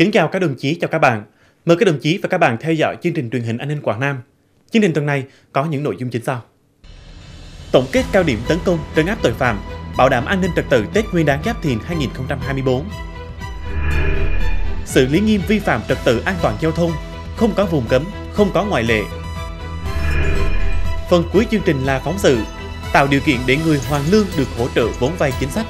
Kính chào các đồng chí, chào các bạn. Mời các đồng chí và các bạn theo dõi chương trình truyền hình An ninh Quảng Nam. Chương trình tuần này có những nội dung chính sau. Tổng kết cao điểm tấn công, trấn áp tội phạm, bảo đảm an ninh trật tự Tết Nguyên đán Giáp Thìn 2024. Xử lý nghiêm vi phạm trật tự an toàn giao thông, không có vùng cấm, không có ngoại lệ. Phần cuối chương trình là phóng sự, tạo điều kiện để người hoàn lương được hỗ trợ vốn vay chính sách.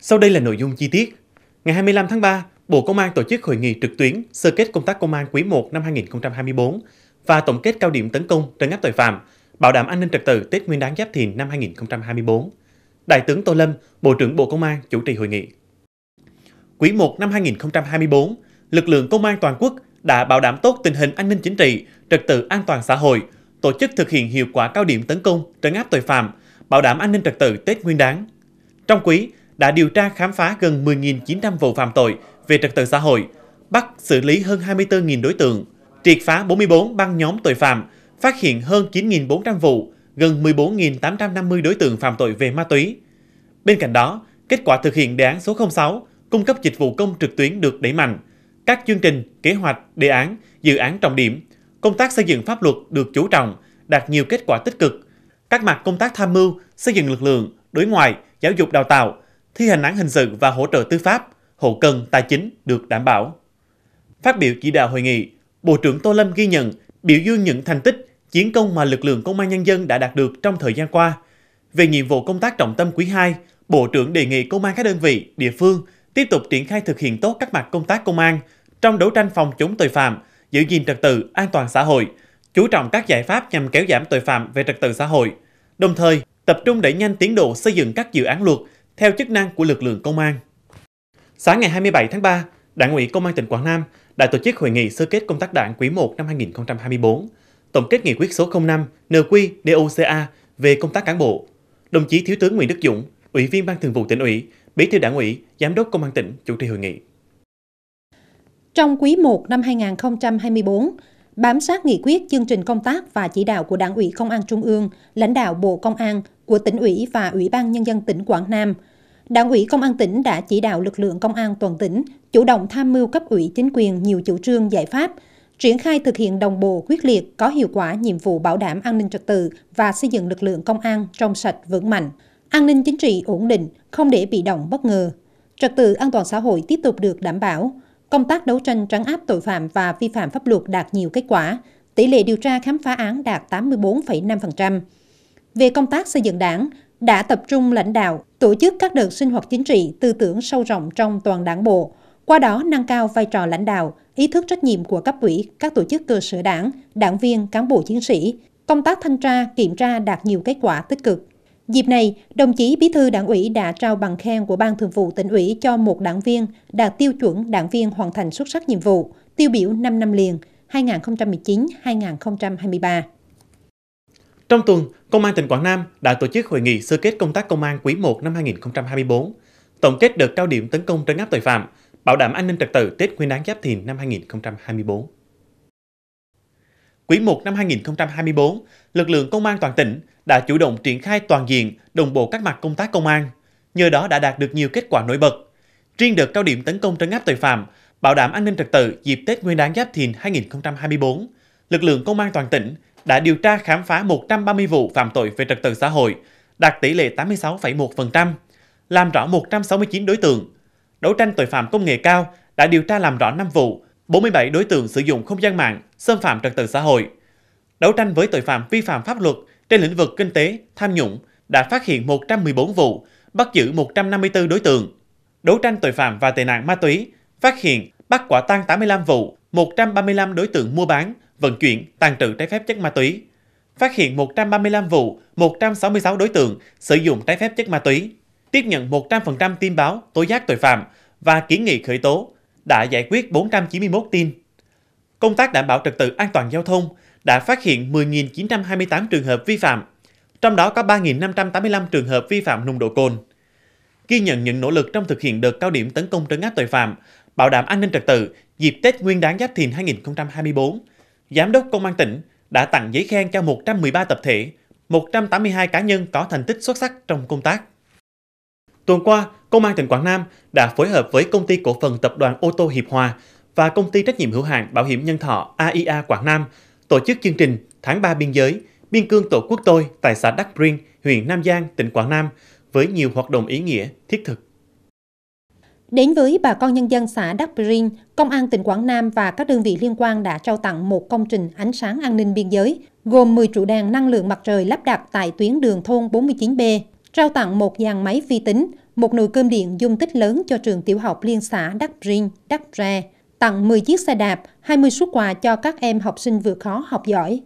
Sau đây là nội dung chi tiết. Ngày 25 tháng 3, Bộ Công an tổ chức hội nghị trực tuyến sơ kết công tác công an quý 1 năm 2024 và tổng kết cao điểm tấn công trấn áp tội phạm, bảo đảm an ninh trật tự Tết Nguyên đán Giáp Thìn năm 2024. Đại tướng Tô Lâm, Bộ trưởng Bộ Công an chủ trì hội nghị. Quý 1 năm 2024, lực lượng công an toàn quốc đã bảo đảm tốt tình hình an ninh chính trị, trật tự an toàn xã hội, tổ chức thực hiện hiệu quả cao điểm tấn công, trấn áp tội phạm, bảo đảm an ninh trật tự Tết Nguyên đán. Trong quý, đã điều tra khám phá gần 10.900 vụ phạm tội về trật tự xã hội, bắt xử lý hơn 24.000 đối tượng, triệt phá 44 băng nhóm tội phạm, phát hiện hơn 9.400 vụ, gần 14.850 đối tượng phạm tội về ma túy. Bên cạnh đó, kết quả thực hiện đề án số 06 cung cấp dịch vụ công trực tuyến được đẩy mạnh. Các chương trình, kế hoạch, đề án, dự án trọng điểm, công tác xây dựng pháp luật được chú trọng, đạt nhiều kết quả tích cực. Các mặt công tác tham mưu, xây dựng lực lượng, đối ngoại, giáo dục đào tạo, thi hành án hình sự và hỗ trợ tư pháp – hậu cần tài chính được đảm bảo. Phát biểu chỉ đạo hội nghị, Bộ trưởng Tô Lâm ghi nhận biểu dương những thành tích, chiến công mà lực lượng công an nhân dân đã đạt được trong thời gian qua. Về nhiệm vụ công tác trọng tâm quý 2, Bộ trưởng đề nghị công an các đơn vị, địa phương tiếp tục triển khai thực hiện tốt các mặt công tác công an trong đấu tranh phòng chống tội phạm, giữ gìn trật tự, an toàn xã hội, chú trọng các giải pháp nhằm kéo giảm tội phạm về trật tự xã hội, đồng thời tập trung đẩy nhanh tiến độ xây dựng các dự án luật theo chức năng của lực lượng công an. Sáng ngày 27 tháng 3, Đảng ủy Công an tỉnh Quảng Nam đã tổ chức hội nghị sơ kết công tác đảng quý 1 năm 2024, tổng kết nghị quyết số 05 NQ-DOCA về công tác cán bộ. Đồng chí Thiếu tướng Nguyễn Đức Dũng, Ủy viên Ban Thường vụ tỉnh ủy, Bí thư Đảng ủy, Giám đốc Công an tỉnh chủ trì hội nghị. Trong quý 1 năm 2024, bám sát nghị quyết chương trình công tác và chỉ đạo của Đảng ủy Công an Trung ương, lãnh đạo Bộ Công an, của tỉnh ủy và Ủy ban Nhân dân tỉnh Quảng Nam – Đảng ủy Công an tỉnh đã chỉ đạo lực lượng công an toàn tỉnh chủ động tham mưu cấp ủy chính quyền nhiều chủ trương giải pháp, triển khai thực hiện đồng bộ quyết liệt có hiệu quả nhiệm vụ bảo đảm an ninh trật tự và xây dựng lực lượng công an trong sạch vững mạnh, an ninh chính trị ổn định, không để bị động bất ngờ. Trật tự an toàn xã hội tiếp tục được đảm bảo, công tác đấu tranh trấn áp tội phạm và vi phạm pháp luật đạt nhiều kết quả, tỷ lệ điều tra khám phá án đạt 84,5%. Về công tác xây dựng đảng, đã tập trung lãnh đạo, tổ chức các đợt sinh hoạt chính trị, tư tưởng sâu rộng trong toàn đảng bộ, qua đó nâng cao vai trò lãnh đạo, ý thức trách nhiệm của cấp ủy, các tổ chức cơ sở đảng, đảng viên, cán bộ chiến sĩ. Công tác thanh tra, kiểm tra đạt nhiều kết quả tích cực. Dịp này, đồng chí Bí thư Đảng ủy đã trao bằng khen của Ban Thường vụ tỉnh ủy cho một đảng viên đạt tiêu chuẩn đảng viên hoàn thành xuất sắc nhiệm vụ, tiêu biểu 5 năm liền 2019-2023. Trong tuần, Công an tỉnh Quảng Nam đã tổ chức hội nghị sơ kết công tác công an quý 1 năm 2024, tổng kết đợt cao điểm tấn công trấn áp tội phạm, bảo đảm an ninh trật tự Tết Nguyên đán Giáp Thìn năm 2024. Quý 1 năm 2024, lực lượng công an toàn tỉnh đã chủ động triển khai toàn diện, đồng bộ các mặt công tác công an, nhờ đó đã đạt được nhiều kết quả nổi bật. Riêng đợt cao điểm tấn công trấn áp tội phạm, bảo đảm an ninh trật tự dịp Tết Nguyên đán Giáp Thìn 2024, lực lượng công an toàn tỉnh đã điều tra khám phá 130 vụ phạm tội về trật tự xã hội, đạt tỷ lệ 86,1%, làm rõ 169 đối tượng. Đấu tranh tội phạm công nghệ cao đã điều tra làm rõ 5 vụ, 47 đối tượng sử dụng không gian mạng, xâm phạm trật tự xã hội. Đấu tranh với tội phạm vi phạm pháp luật trên lĩnh vực kinh tế, tham nhũng đã phát hiện 114 vụ, bắt giữ 154 đối tượng. Đấu tranh tội phạm và tệ nạn ma túy phát hiện bắt quả tang 85 vụ, 135 đối tượng mua bán, vận chuyển, tàn trữ trái phép chất ma túy. Phát hiện 135 vụ, 166 đối tượng sử dụng trái phép chất ma túy. Tiếp nhận 100% tin báo tố giác tội phạm và kiến nghị khởi tố, đã giải quyết 491 tin. Công tác đảm bảo trật tự an toàn giao thông đã phát hiện 10.928 trường hợp vi phạm, trong đó có 3.585 trường hợp vi phạm nồng độ cồn. Ghi nhận những nỗ lực trong thực hiện đợt cao điểm tấn công trấn áp tội phạm, bảo đảm an ninh trật tự dịp Tết Nguyên đán Giáp Thìn 2024, Giám đốc Công an tỉnh đã tặng giấy khen cho 113 tập thể, 182 cá nhân có thành tích xuất sắc trong công tác. Tuần qua, Công an tỉnh Quảng Nam đã phối hợp với Công ty Cổ phần Tập đoàn Ô tô Hiệp Hòa và Công ty Trách nhiệm hữu hạn Bảo hiểm Nhân thọ AIA Quảng Nam tổ chức chương trình Tháng 3 Biên giới, Biên cương Tổ quốc tôi tại xã Đắc Brinh, huyện Nam Giang, tỉnh Quảng Nam với nhiều hoạt động ý nghĩa, thiết thực. Đến với bà con nhân dân xã Đắc Brinh, Công an tỉnh Quảng Nam và các đơn vị liên quan đã trao tặng một công trình ánh sáng an ninh biên giới, gồm 10 trụ đèn năng lượng mặt trời lắp đặt tại tuyến đường thôn 49B, trao tặng một dàn máy vi tính, một nồi cơm điện dung tích lớn cho trường tiểu học liên xã Đắc Brinh, Đắc Rè, tặng 10 chiếc xe đạp, 20 suất quà cho các em học sinh vượt khó học giỏi.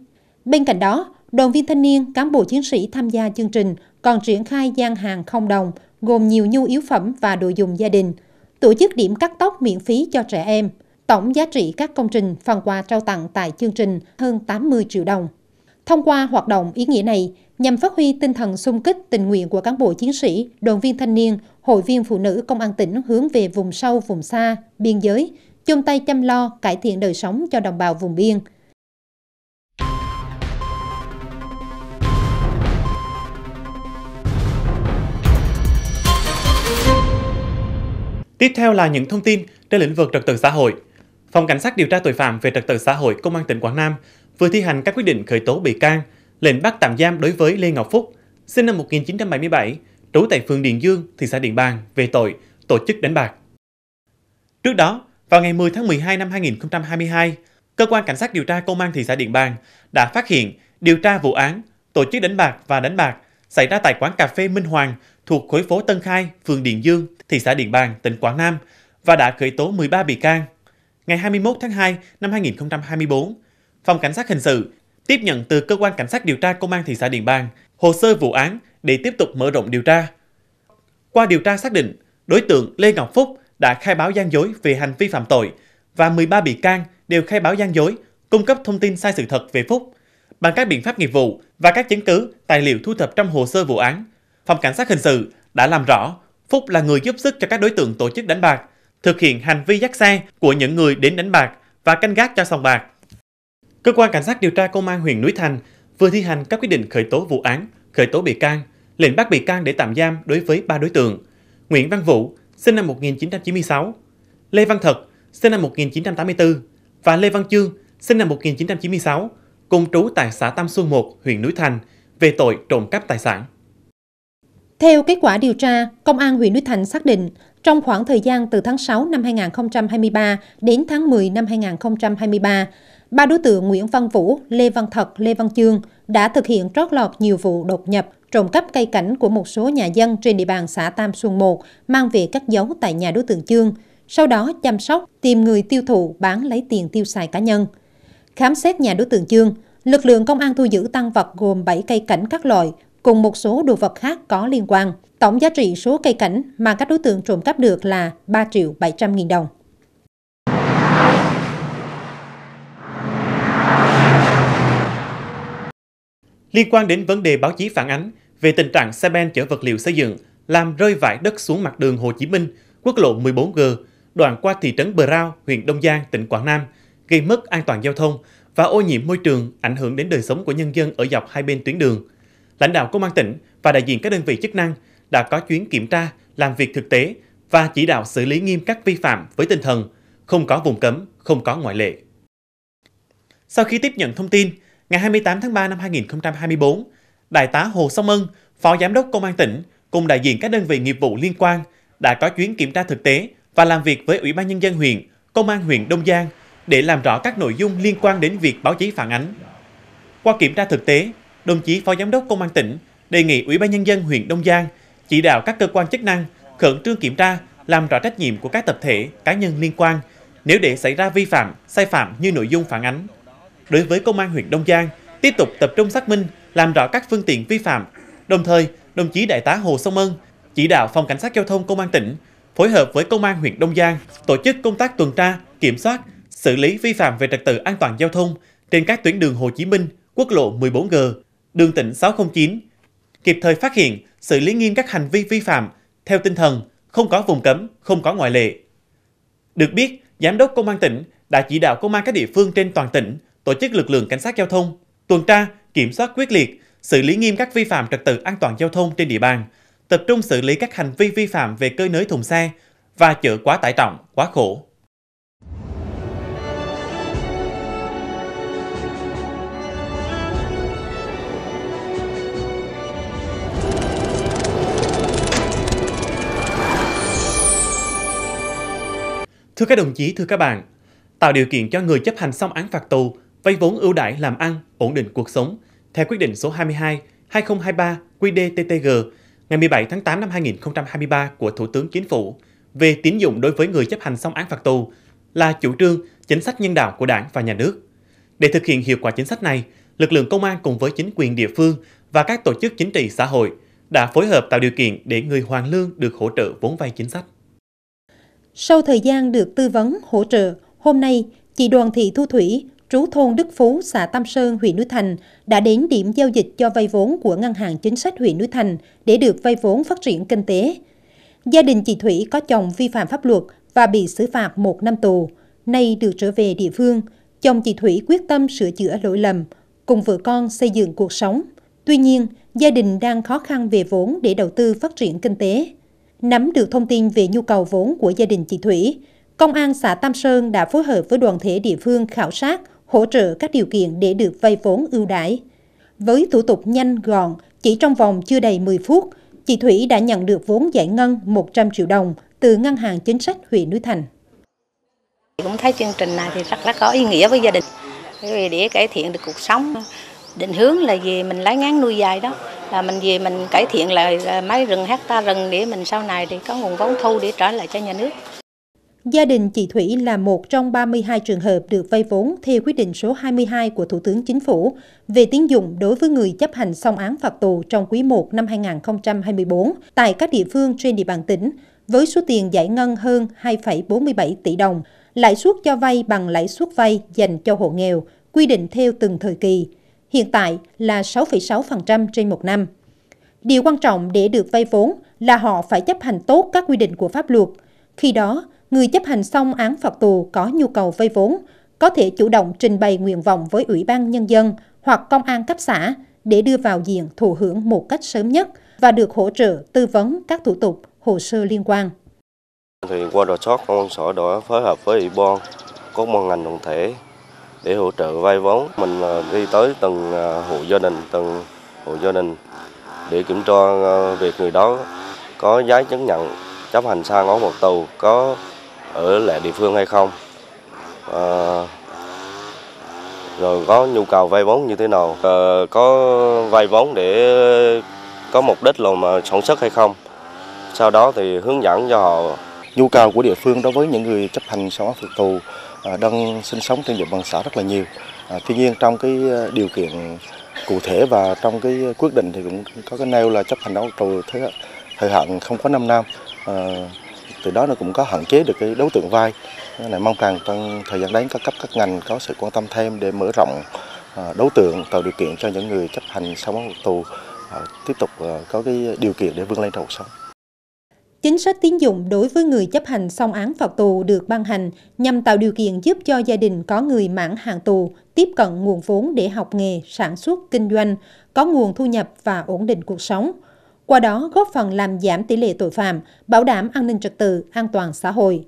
Bên cạnh đó, đoàn viên thanh niên, cán bộ chiến sĩ tham gia chương trình còn triển khai gian hàng không đồng, gồm nhiều nhu yếu phẩm và đồ dùng gia đình – tổ chức điểm cắt tóc miễn phí cho trẻ em. Tổng giá trị các công trình phần quà trao tặng tại chương trình hơn 80 triệu đồng. Thông qua hoạt động ý nghĩa này, nhằm phát huy tinh thần xung kích tình nguyện của cán bộ chiến sĩ, đoàn viên thanh niên, hội viên phụ nữ công an tỉnh hướng về vùng sâu, vùng xa, biên giới, chung tay chăm lo, cải thiện đời sống cho đồng bào vùng biên. Tiếp theo là những thông tin trên lĩnh vực trật tự xã hội. Phòng Cảnh sát điều tra tội phạm về trật tự xã hội Công an tỉnh Quảng Nam vừa thi hành các quyết định khởi tố bị can, lệnh bắt tạm giam đối với Lê Ngọc Phúc, sinh năm 1977, trú tại phường điện Dương, thị xã Điện Bàn về tội tổ chức đánh bạc. Trước đó, vào ngày 10 tháng 12 năm 2022, cơ quan cảnh sát điều tra công an thị xã Điện Bàn đã phát hiện điều tra vụ án tổ chức đánh bạc và đánh bạc xảy ra tại quán cà phê Minh Hoàng thuộc khối phố Tân Khai, phường Điện Dương, thị xã Điện Bàn, tỉnh Quảng Nam và đã khởi tố 13 bị can. Ngày 21 tháng 2 năm 2024, Phòng Cảnh sát Hình sự tiếp nhận từ Cơ quan Cảnh sát điều tra Công an thị xã Điện Bàn hồ sơ vụ án để tiếp tục mở rộng điều tra. Qua điều tra xác định, đối tượng Lê Ngọc Phúc đã khai báo gian dối về hành vi phạm tội và 13 bị can đều khai báo gian dối, cung cấp thông tin sai sự thật về Phúc. Bằng các biện pháp nghiệp vụ và các chứng cứ, tài liệu thu thập trong hồ sơ vụ án, Phòng Cảnh sát Hình sự đã làm rõ Phúc là người giúp sức cho các đối tượng tổ chức đánh bạc, thực hiện hành vi dắt xe của những người đến đánh bạc và canh gác cho sòng bạc. Cơ quan Cảnh sát điều tra Công an huyện Núi Thành vừa thi hành các quyết định khởi tố vụ án, khởi tố bị can, lệnh bắt bị can để tạm giam đối với ba đối tượng Nguyễn Văn Vũ, sinh năm 1996, Lê Văn Thật, sinh năm 1984 và Lê Văn Chương, sinh năm 1996, cùng trú tại xã Tam Xuân 1, huyện Núi Thành, về tội trộm cắp tài sản. Theo kết quả điều tra, Công an huyện Núi Thành xác định, trong khoảng thời gian từ tháng 6 năm 2023 đến tháng 10 năm 2023, ba đối tượng Nguyễn Văn Vũ, Lê Văn Thật, Lê Văn Chương đã thực hiện trót lọt nhiều vụ đột nhập, trộm cắp cây cảnh của một số nhà dân trên địa bàn xã Tam Xuân 1, mang về cất giấu tại nhà đối tượng Chương, sau đó chăm sóc, tìm người tiêu thụ bán lấy tiền tiêu xài cá nhân. Khám xét nhà đối tượng Chương, lực lượng công an thu giữ tăng vật gồm 7 cây cảnh các loại, cùng một số đồ vật khác có liên quan. Tổng giá trị số cây cảnh mà các đối tượng trộm cắp được là 3 triệu 700 nghìn đồng. Liên quan đến vấn đề báo chí phản ánh về tình trạng xe ben chở vật liệu xây dựng làm rơi vải đất xuống mặt đường Hồ Chí Minh, quốc lộ 14G, đoạn qua thị trấn Bờ Rao, huyện Đông Giang, tỉnh Quảng Nam, gây mất an toàn giao thông và ô nhiễm môi trường ảnh hưởng đến đời sống của nhân dân ở dọc hai bên tuyến đường lãnh đạo công an tỉnh và đại diện các đơn vị chức năng đã có chuyến kiểm tra, làm việc thực tế và chỉ đạo xử lý nghiêm các vi phạm với tinh thần không có vùng cấm, không có ngoại lệ. Sau khi tiếp nhận thông tin, ngày 28 tháng 3 năm 2024, Đại tá Hồ Song Mân, Phó Giám đốc Công an tỉnh cùng đại diện các đơn vị nghiệp vụ liên quan đã có chuyến kiểm tra thực tế và làm việc với Ủy ban Nhân dân huyện, Công an huyện Đông Giang để làm rõ các nội dung liên quan đến việc báo chí phản ánh. Qua kiểm tra thực tế, đồng chí Phó Giám đốc Công an tỉnh đề nghị Ủy ban Nhân dân huyện Đông Giang chỉ đạo các cơ quan chức năng khẩn trương kiểm tra, làm rõ trách nhiệm của các tập thể, cá nhân liên quan nếu để xảy ra vi phạm, sai phạm như nội dung phản ánh. Đối với Công an huyện Đông Giang, tiếp tục tập trung xác minh, làm rõ các phương tiện vi phạm. Đồng thời, đồng chí Đại tá Hồ Sông Ân chỉ đạo Phòng Cảnh sát Giao thông Công an tỉnh phối hợp với Công an huyện Đông Giang tổ chức công tác tuần tra, kiểm soát, xử lý vi phạm về trật tự an toàn giao thông trên các tuyến đường Hồ Chí Minh, quốc lộ 14G, đường tỉnh 609, kịp thời phát hiện, xử lý nghiêm các hành vi vi phạm theo tinh thần không có vùng cấm, không có ngoại lệ. Được biết, Giám đốc Công an tỉnh đã chỉ đạo công an các địa phương trên toàn tỉnh tổ chức lực lượng cảnh sát giao thông, tuần tra, kiểm soát quyết liệt, xử lý nghiêm các vi phạm trật tự an toàn giao thông trên địa bàn, tập trung xử lý các hành vi vi phạm về cơi nới thùng xe và chở quá tải trọng, quá khổ. Thưa các đồng chí, thưa các bạn, tạo điều kiện cho người chấp hành xong án phạt tù vay vốn ưu đãi làm ăn, ổn định cuộc sống theo quyết định số 22 2023 qđ ngày 17 tháng 8 năm 2023 của Thủ tướng Chính phủ về tín dụng đối với người chấp hành xong án phạt tù là chủ trương chính sách nhân đạo của Đảng và nhà nước. Để thực hiện hiệu quả chính sách này, lực lượng công an cùng với chính quyền địa phương và các tổ chức chính trị xã hội đã phối hợp tạo điều kiện để người hoàn lương được hỗ trợ vốn vay chính sách. Sau thời gian được tư vấn, hỗ trợ, hôm nay, chị Đoàn Thị Thu Thủy, trú thôn Đức Phú, xã Tam Sơn, huyện Núi Thành, đã đến điểm giao dịch cho vay vốn của Ngân hàng Chính sách huyện Núi Thành để được vay vốn phát triển kinh tế. Gia đình chị Thủy có chồng vi phạm pháp luật và bị xử phạt một năm tù, nay được trở về địa phương. Chồng chị Thủy quyết tâm sửa chữa lỗi lầm, cùng vợ con xây dựng cuộc sống. Tuy nhiên, gia đình đang khó khăn về vốn để đầu tư phát triển kinh tế. Nắm được thông tin về nhu cầu vốn của gia đình chị Thủy, Công an xã Tam Sơn đã phối hợp với đoàn thể địa phương khảo sát, hỗ trợ các điều kiện để được vay vốn ưu đãi. Với thủ tục nhanh gọn, chỉ trong vòng chưa đầy 10 phút, chị Thủy đã nhận được vốn giải ngân 100 triệu đồng từ Ngân hàng Chính sách huyện Núi Thành. Cũng thấy chương trình này thì rất là có ý nghĩa với gia đình, vì để cải thiện được cuộc sống, định hướng là gì mình lấy ngán nuôi dài đó là mình về mình cải thiện lại mấy rừng hecta rừng để mình sau này thì có nguồn vốn thu để trả lại cho nhà nước. Gia đình chị Thủy là một trong 32 trường hợp được vay vốn theo quyết định số 22 của Thủ tướng Chính phủ về tín dụng đối với người chấp hành xong án phạt tù trong quý 1 năm 2024 tại các địa phương trên địa bàn tỉnh với số tiền giải ngân hơn 2,47 tỷ đồng, lãi suất cho vay bằng lãi suất vay dành cho hộ nghèo, quy định theo từng thời kỳ hiện tại là 6,6% trên một năm. Điều quan trọng để được vay vốn là họ phải chấp hành tốt các quy định của pháp luật. Khi đó, người chấp hành xong án phạt tù có nhu cầu vay vốn, có thể chủ động trình bày nguyện vọng với Ủy ban Nhân dân hoặc Công an cấp xã để đưa vào diện thụ hưởng một cách sớm nhất và được hỗ trợ tư vấn các thủ tục, hồ sơ liên quan. Thì qua đò sót, công an xã đã phối hợp với Ủy ban, các ban ngành đoàn thể để hỗ trợ vay vốn. Mình à, đi tới từng à, hộ gia đình, từng hộ gia đình để kiểm tra à, việc người đó có giấy chứng nhận chấp hành sang án một tù có ở lại địa phương hay không. À, rồi có nhu cầu vay vốn như thế nào, à, có vay vốn để có mục đích là mà sản xuất hay không. Sau đó thì hướng dẫn cho họ nhu cầu của địa phương đối với những người chấp hành xong án tù À, đang sinh sống trên địa bàn xã rất là nhiều. À, tuy nhiên trong cái à, điều kiện cụ thể và trong cái quyết định thì cũng có cái nêu là chấp hành đấu tù thời hạn không có 5 năm. từ đó nó cũng có hạn chế được cái đối tượng vai. Này mong rằng trong thời gian đến các cấp các ngành có sự quan tâm thêm để mở rộng đối tượng tạo điều kiện cho những người chấp hành xong án tù tiếp tục có cái điều kiện để vươn lên trong cuộc sống. Chính sách tín dụng đối với người chấp hành xong án phạt tù được ban hành nhằm tạo điều kiện giúp cho gia đình có người mãn hạn tù tiếp cận nguồn vốn để học nghề, sản xuất, kinh doanh, có nguồn thu nhập và ổn định cuộc sống. Qua đó góp phần làm giảm tỷ lệ tội phạm, bảo đảm an ninh trật tự, an toàn xã hội.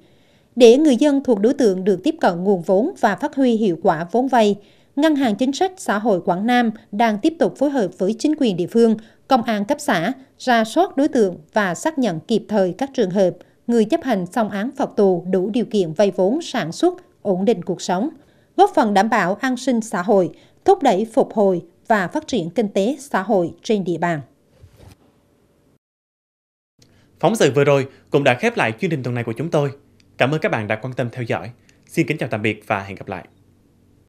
Để người dân thuộc đối tượng được tiếp cận nguồn vốn và phát huy hiệu quả vốn vay, Ngân hàng Chính sách Xã hội Quảng Nam đang tiếp tục phối hợp với chính quyền địa phương công an cấp xã ra soát đối tượng và xác nhận kịp thời các trường hợp người chấp hành xong án phạt tù đủ điều kiện vay vốn sản xuất, ổn định cuộc sống, góp phần đảm bảo an sinh xã hội, thúc đẩy phục hồi và phát triển kinh tế xã hội trên địa bàn. Phóng sự vừa rồi cũng đã khép lại chương trình tuần này của chúng tôi. Cảm ơn các bạn đã quan tâm theo dõi. Xin kính chào tạm biệt và hẹn gặp lại.